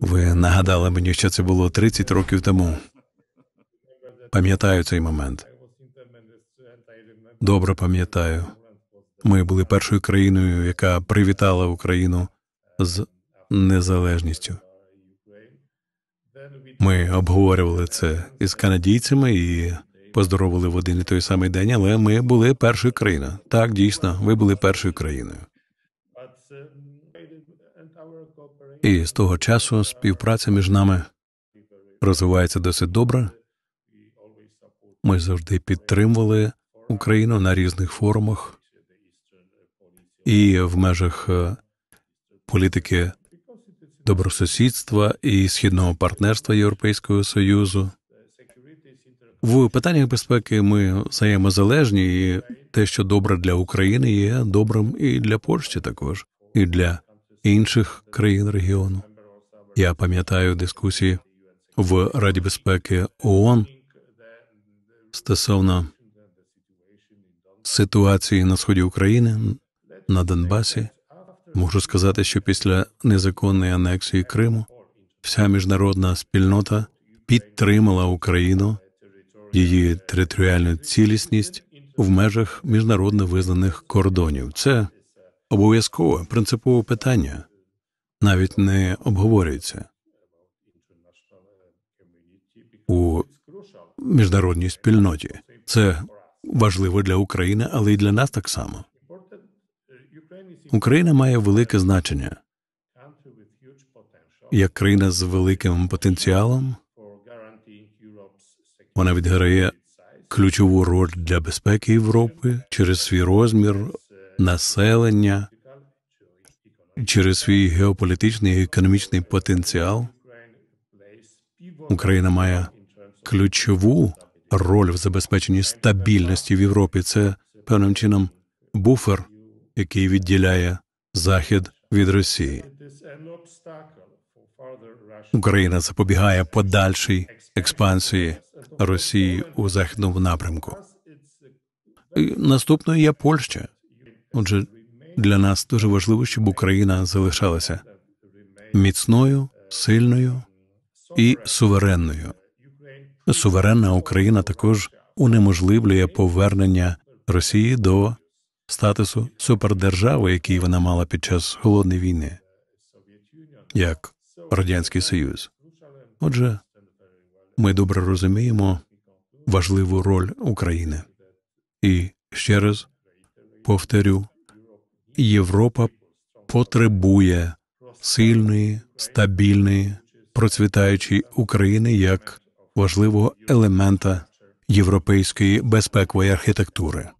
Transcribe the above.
Ви нагадали мені, що це було 30 років тому. Пам'ятаю цей момент. Добре пам'ятаю. Ми були першою країною, яка привітала Україну з незалежністю. Ми обговорювали це із канадійцями і поздоровили в один і той самий день, але ми були першою країною. Так, дійсно, ви були першою країною і з того часу співпраця між нами розвивається досить добре. Ми завжди підтримували Україну на різних форумах і в межах е, політики добросусідства і східного партнерства Європейського союзу. В питаннях безпеки ми взаємозалежні, і те, що добре для України, є добрим і для Польщі також, і для інших країн регіону. Я пам'ятаю дискусії в Раді безпеки ООН стосовно ситуації на сході України на Донбасі. Можу сказати, що після незаконної анексії Криму вся міжнародна спільнота підтримала Україну її територіальну цілісність в межах міжнародно визнаних кордонів. Це обов'язкове принципове питання навіть не обговорюється у міжнародній спільноті. Це важливо для України, але й для нас так само. Україна має велике значення як країна з великим потенціалом. Вона відграє ключову роль для безпеки Європи через свій розмір, населення через свій геополітичний і економічний потенціал. Україна має ключову роль в забезпеченні стабільності в Європі. Це певним чином буфер, який відділяє Захід від Росії. Україна запобігає подальшій експансії Росії у західному напрямку. І наступною є Польща. Отже, для нас дуже важливо, щоб Україна залишалася міцною, сильною і суверенною. Суверенна Україна також унеможливлює повернення Росії до статусу супердержави, який вона мала під час холодної війни, як радянський союз. Отже, ми добре розуміємо важливу роль України і ще раз повторю, Європа потребує сильної, стабільної, процвітаючої України як важливого елемента європейської безпекової архітектури.